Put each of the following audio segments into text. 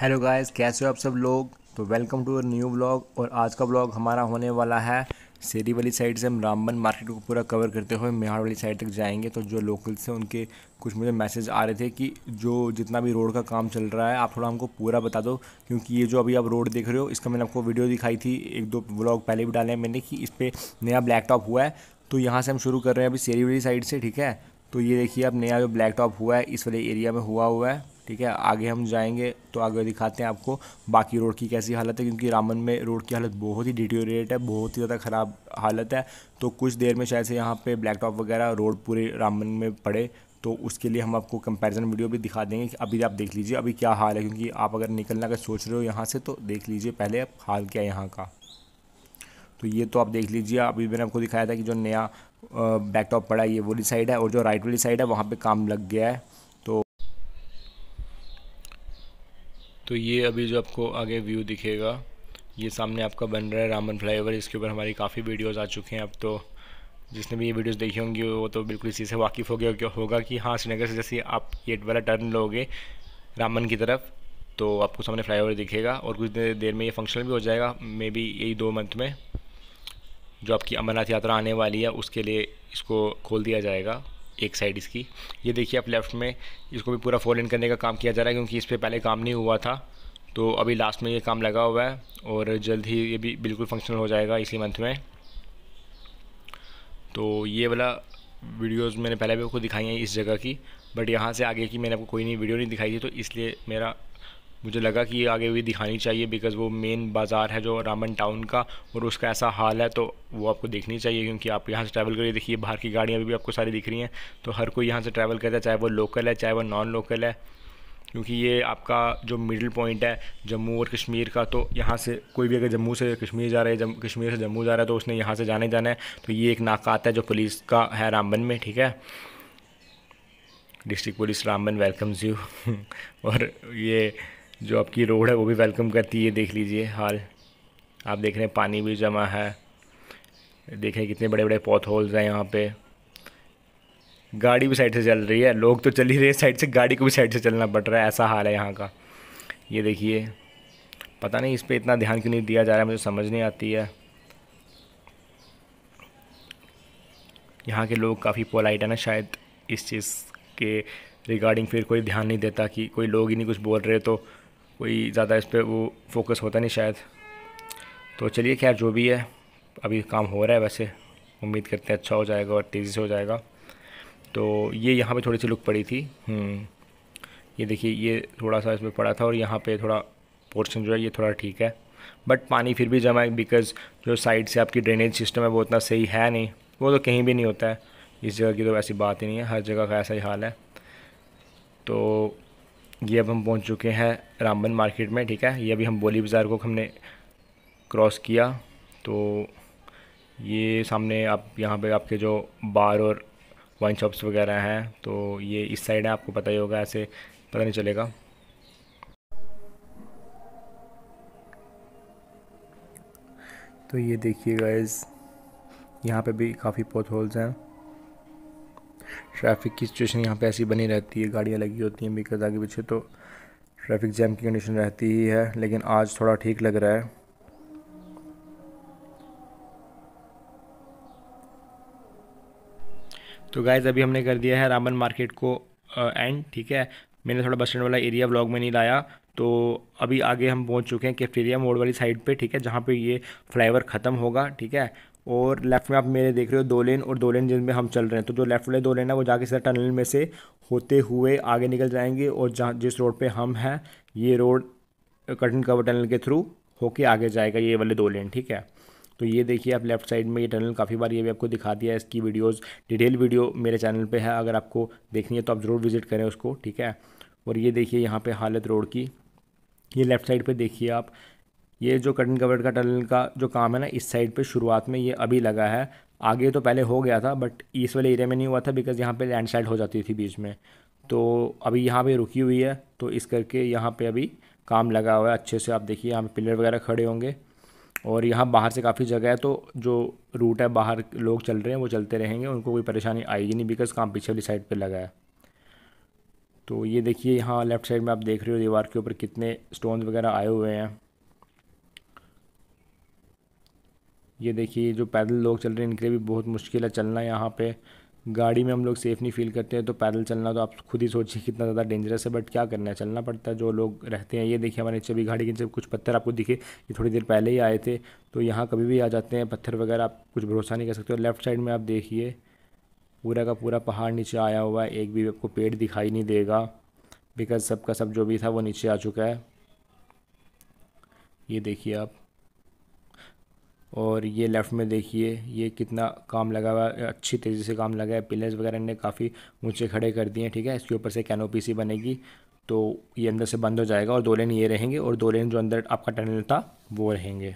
hello guys कैसे हो आप सब लोग तो welcome to our new blog और आज का ब्लॉग हमारा होने वाला है सेरी वाली साइड से हम रामबन मार्केट को पूरा कवर करते हुए मेहाड़ वाली साइड तक जाएंगे तो जो लोकल्स हैं उनके कुछ मुझे मैसेज आ रहे थे कि जो जितना भी रोड का काम चल रहा है आप थोड़ा हमको पूरा बता दो क्योंकि ये जो अभी आप रोड देख रहे हो इसका मैंने आपको वीडियो दिखाई थी एक दो ब्लॉग पहले भी डाले हैं मैंने कि इस पर नया ब्लैक टॉप हुआ है तो यहाँ से हम शुरू कर रहे हैं अभी सेरी वाली साइड से ठीक है तो ये देखिए अब नया जो ब्लैक टॉप हुआ है इस वाले एरिया में हुआ हुआ है ठीक है आगे हम जाएंगे तो आगे दिखाते हैं आपको बाकी रोड की कैसी हालत है क्योंकि रामन में रोड की हालत बहुत ही डिटोरेट है बहुत ही ज़्यादा ख़राब हालत है तो कुछ देर में शायद से यहाँ पे ब्लैक टॉप वगैरह रोड पूरे रामन में पड़े तो उसके लिए हम आपको कंपैरिजन वीडियो भी दिखा देंगे कि अभी आप देख लीजिए अभी क्या हाल है क्योंकि आप अगर निकलना का सोच रहे हो यहाँ से तो देख लीजिए पहले आप हाल क्या है यहाँ का तो ये तो आप देख लीजिए अभी मैंने आपको दिखाया था कि जो नया बैकटॉप पड़ा है ये वाली साइड है और जो राइट वाली साइड है वहाँ पर काम लग गया है तो ये अभी जो आपको आगे व्यू दिखेगा ये सामने आपका बन रहा है रामन फ्लाईओवर इसके ऊपर हमारी काफ़ी वीडियोस आ चुके हैं अब तो जिसने भी ये वीडियोस देखी होंगी वो तो बिल्कुल इसी से वाकिफ़ हो गया होगा कि हाँ श्रीनगर से जैसे आप ये वाला टर्न लोगे रामन की तरफ तो आपको सामने फ्लाईओवर दिखेगा और कुछ देर, देर में ये फंक्शनल भी हो जाएगा मे बी यही दो मंथ में जो आपकी अमरनाथ यात्रा आने वाली है उसके लिए इसको खोल दिया जाएगा एक साइड इसकी ये देखिए आप लेफ़्ट में इसको भी पूरा फोर लेन करने का काम किया जा रहा है क्योंकि इस पर पहले काम नहीं हुआ था तो अभी लास्ट में ये काम लगा हुआ है और जल्द ही ये भी बिल्कुल फंक्शनल हो जाएगा इसी मंथ में तो ये वाला वीडियोस मैंने पहले भी आपको दिखाई हैं इस जगह की बट यहाँ से आगे की मैंने आपको कोई नहीं वीडियो नहीं दिखाई थी तो इसलिए मेरा मुझे लगा कि ये आगे भी दिखानी चाहिए बिकॉज़ वो मेन बाज़ार है जो रामन टाउन का और उसका ऐसा हाल है तो वो आपको देखनी चाहिए क्योंकि आप यहाँ से ट्रैवल करिए देखिए बाहर की गाड़ियाँ भी आपको सारी दिख रही हैं तो हर कोई यहाँ से ट्रैवल करता है चाहे वो लोकल है चाहे वो नॉन लोकल है क्योंकि ये आपका जो मिडिल पॉइंट है जम्मू और कश्मीर का तो यहाँ से कोई भी अगर जम्मू से कश्मीर जा रहा है जम कश्मीर से जम्मू जा रहा है तो उसने यहाँ से जाने जाना है तो ये एक नाका आता है जो पुलिस का है रामबन में ठीक है district police Ramban welcomes you और ये जो आपकी रोड है वो भी वेलकम करती है देख लीजिए हाल आप देख रहे हैं पानी भी जमा है देख रहे हैं कितने बड़े बड़े पॉथ होल्स हैं यहाँ पे गाड़ी भी साइड से चल रही है लोग तो चल ही रहे साइड से गाड़ी को भी साइड से चलना पड़ रहा है ऐसा हाल है यहाँ का ये देखिए पता नहीं इस पर इतना ध्यान क्यों नहीं दिया जा रहा है मुझे समझ नहीं आती है यहाँ के लोग काफ़ी पोलाइट है ना शायद इस चीज़ के रिगार्डिंग फिर कोई ध्यान नहीं देता कि कोई लोग ही नहीं कुछ बोल रहे तो कोई ज़्यादा इस पर वो फोकस होता नहीं शायद तो चलिए खैर जो भी है अभी काम हो रहा है वैसे उम्मीद करते हैं अच्छा हो जाएगा और तेज़ी से हो जाएगा तो ये यहाँ पे थोड़ी सी लुक पड़ी थी हम्म, ये देखिए ये थोड़ा सा इसमें पड़ा था और यहाँ पे थोड़ा पोर्शन जो है ये थोड़ा ठीक है बट पानी फिर भी जमा है बिकॉज़ जो साइड से आपकी ड्रेनेज सिस्टम है वो उतना सही है नहीं वो तो कहीं भी नहीं होता है इस जगह की तो वैसी बात ही नहीं है हर जगह का ऐसा ही हाल है तो ये अब हम पहुंच चुके हैं रामबन मार्केट में ठीक है ये अभी हम बोली बाज़ार को हमने क्रॉस किया तो ये सामने आप यहाँ पे आपके जो बार और वाइन शॉप्स वगैरह हैं तो ये इस साइड है आपको पता ही होगा ऐसे पता नहीं चलेगा तो ये देखिए गाइज यहाँ पे भी काफ़ी पोथ होल्स हैं ट्रैफिक की सिचुएशन यहाँ पे ऐसी बनी रहती है गाड़ियाँ लगी होती हैं बिकॉज आगे पीछे तो ट्रैफिक जैम की कंडीशन रहती ही है लेकिन आज थोड़ा ठीक लग रहा है तो गाइज़ अभी हमने कर दिया है रामन मार्केट को एंड ठीक है मैंने थोड़ा बस स्टैंड वाला एरिया व्लॉग में नहीं लाया तो अभी आगे हम पहुंच चुके हैं कैफ्टेरिया मोड़ वाली साइड पे ठीक है जहाँ पे ये फ्लाईओवर ख़त्म होगा ठीक है और लेफ्ट में आप मेरे देख रहे हो दो लेन और दो लेन जिनमें हम चल रहे हैं तो जो लेफ्ट वाले दो लेन है वो जाके सीधा टनल में से होते हुए आगे निकल जाएंगे और जहाँ जिस रोड पे हम हैं ये रोड कटन कवर टनल के थ्रू होके आगे जाएगा ये वाले दो लेन ठीक है तो ये देखिए आप लेफ्ट साइड में ये टनल काफ़ी बार ये भी आपको दिखा दिया है इसकी वीडियोज़ डिटेल वीडियो मेरे चैनल पर है अगर आपको देखनी है तो आप ज़रूर विजिट करें उसको ठीक है और ये देखिए यहाँ पे हालत रोड की ये लेफ़्ट साइड पर देखिए आप ये जो कटन कवर्ड का टनल का जो काम है ना इस साइड पे शुरुआत में ये अभी लगा है आगे तो पहले हो गया था बट इस वाले एरिया में नहीं हुआ था बिकॉज़ यहाँ पे लैंडस्लाइड हो जाती थी बीच में तो अभी यहाँ पे रुकी हुई है तो इस करके यहाँ पे अभी काम लगा हुआ है अच्छे से आप देखिए यहाँ पे पिलर वगैरह खड़े होंगे और यहाँ बाहर से काफ़ी जगह है तो जो रूट है बाहर लोग चल रहे हैं वो चलते रहेंगे उनको कोई परेशानी आएगी नहीं बिकॉज़ काम पीछे वाली साइड पर लगा है तो ये देखिए यहाँ लेफ़्ट साइड में आप देख रहे हो दीवार के ऊपर कितने स्टोन वगैरह आए हुए हैं ये देखिए जो पैदल लोग चल रहे हैं इनके लिए भी बहुत मुश्किल है चलना यहाँ पे गाड़ी में हम लोग सेफ़ नहीं फील करते हैं तो पैदल चलना तो आप खुद ही सोचिए कितना ज़्यादा डेंजरस है बट क्या करना है चलना पड़ता है जो लोग रहते हैं ये देखिए हमारे नीचे भी गाड़ी के नीचे कुछ पत्थर आपको दिखे ये थोड़ी देर पहले ही आए थे तो यहाँ कभी भी आ जाते हैं पत्थर वगैरह आप कुछ भरोसा नहीं कर सकते और लेफ़्ट साइड में आप देखिए पूरा का पूरा पहाड़ नीचे आया हुआ है एक भी आपको पेड़ दिखाई नहीं देगा बिकॉज सब का सब जो भी था वो नीचे आ चुका है ये देखिए आप और ये लेफ़्ट में देखिए ये कितना काम लगा हुआ है अच्छी तेज़ी से काम लगा है पिलर्स वगैरह ने काफ़ी ऊँचे खड़े कर दिए हैं ठीक है इसके ऊपर से कैनोपी सी बनेगी तो ये अंदर से बंद हो जाएगा और दो लेन ये रहेंगे और दो लेन जो अंदर आपका टनल था वो रहेंगे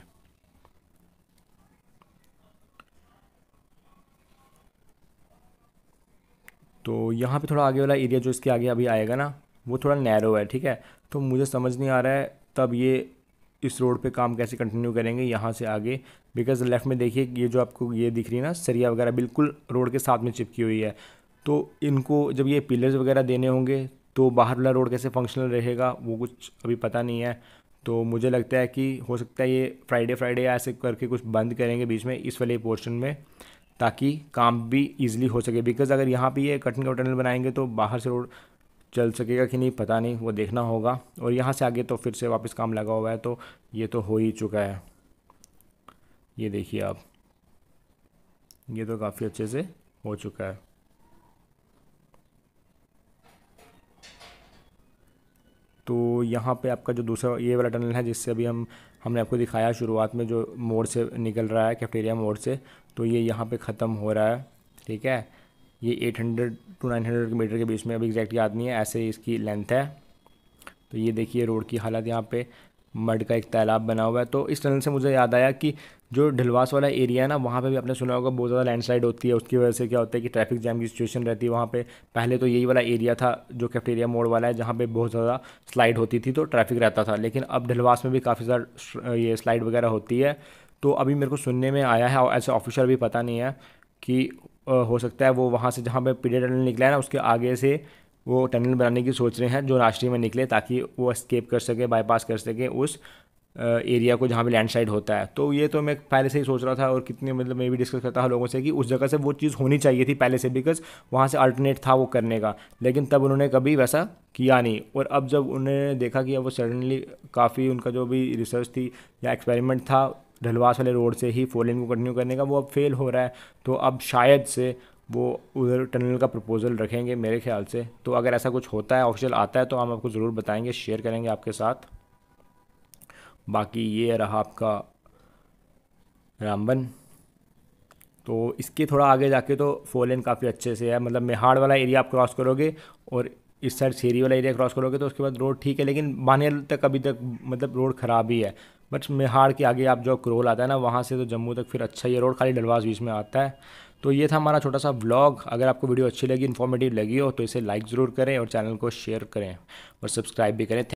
तो यहाँ पे थोड़ा आगे वाला एरिया जो इसके आगे अभी आएगा ना वो थोड़ा नैरो है ठीक है तो मुझे समझ नहीं आ रहा है तब ये इस रोड पे काम कैसे कंटिन्यू करेंगे यहाँ से आगे बिकॉज लेफ्ट में देखिए ये जो आपको ये दिख रही है ना सरिया वगैरह बिल्कुल रोड के साथ में चिपकी हुई है तो इनको जब ये पिलर्स वगैरह देने होंगे तो बाहर वाला रोड कैसे फंक्शनल रहेगा वो कुछ अभी पता नहीं है तो मुझे लगता है कि हो सकता है ये फ्राइडे फ्राइडे ऐसे करके कुछ बंद करेंगे बीच में इस वाले पोर्शन में ताकि काम भी ईजिली हो सके बिकॉज़ अगर यहाँ पर ये कटन का टनल बनाएंगे तो बाहर से रोड चल सकेगा कि नहीं पता नहीं वो देखना होगा और यहाँ से आगे तो फिर से वापस काम लगा हुआ है तो ये तो हो ही चुका है ये देखिए आप ये तो काफ़ी अच्छे से हो चुका है तो यहाँ पे आपका जो दूसरा ये वाला टनल है जिससे अभी हम हमने आपको दिखाया शुरुआत में जो मोड़ से निकल रहा है कैफ्टेरिया मोड़ से तो ये यहाँ पे ख़त्म हो रहा है ठीक है ये 800 टू 900 मीटर के बीच में अभी एग्जैक्ट याद नहीं है ऐसे इसकी लेंथ है तो ये देखिए रोड की हालत यहाँ पे मड का एक तालाब बना हुआ है तो इस टनल से मुझे याद आया कि जो ढलवास वाला एरिया है ना वहाँ पे भी आपने सुना होगा बहुत ज़्यादा लैंडस्लाइड होती है उसकी वजह से क्या होता है कि ट्रैफिक जैम की सिचुएशन रहती है वहाँ पे पहले तो यही वाला एरिया था जो कैफ्टेरिया मोड़ वाला है जहाँ पे बहुत ज़्यादा स्लाइड होती थी तो ट्रैफिक रहता था लेकिन अब ढलवास में भी काफ़ी ज़्यादा ये स्लाइड वगैरह होती है तो अभी मेरे को सुनने में आया है और ऐसे ऑफिशियल भी पता नहीं है कि हो सकता है वो वहाँ से जहाँ पर पीडे टनल निकला है ना उसके आगे से वो टनल बनाने की सोच रहे हैं जो राष्ट्रीय में निकले ताकि वो स्केप कर सके बाईपास कर सके उस एरिया को जहाँ पे लैंडस्लाइड होता है तो ये तो मैं पहले से ही सोच रहा था और कितने मतलब मैं भी डिस्कस करता था लोगों से कि उस जगह से वो चीज़ होनी चाहिए थी पहले से बिकॉज वहाँ से अल्टरनेट था वो करने का लेकिन तब उन्होंने कभी वैसा किया नहीं और अब जब उन्होंने देखा कि अब वो सडनली काफ़ी उनका जो भी रिसर्च थी या एक्सपेरिमेंट था ढलवास वाले रोड से ही फोर लेन को कंटिन्यू करने का वो अब फेल हो रहा है तो अब शायद से वो उधर टनल का प्रपोज़ल रखेंगे मेरे ख्याल से तो अगर ऐसा कुछ होता है ऑफिशियल आता है तो हम आपको ज़रूर बताएंगे शेयर करेंगे आपके साथ बाकी ये रहा आपका रामबन तो इसके थोड़ा आगे जाके तो फोर लेन काफ़ी अच्छे से है मतलब मेहाड़ वाला एरिया आप क्रॉस करोगे और इस साइड सीरी वाला एरिया क्रॉस करोगे तो उसके बाद रोड ठीक है लेकिन बानेल तक अभी तक मतलब रोड ख़राब ही है बट मिहाड़ के आगे आप जो करोल आता है ना वहाँ से तो जम्मू तक फिर अच्छा ये रोड खाली डलवास बीच में आता है तो ये था हमारा छोटा सा व्लॉग अगर आपको वीडियो अच्छी लगी इन्फॉर्मेटिव लगी हो तो इसे लाइक ज़रूर करें और चैनल को शेयर करें और सब्सक्राइब भी करें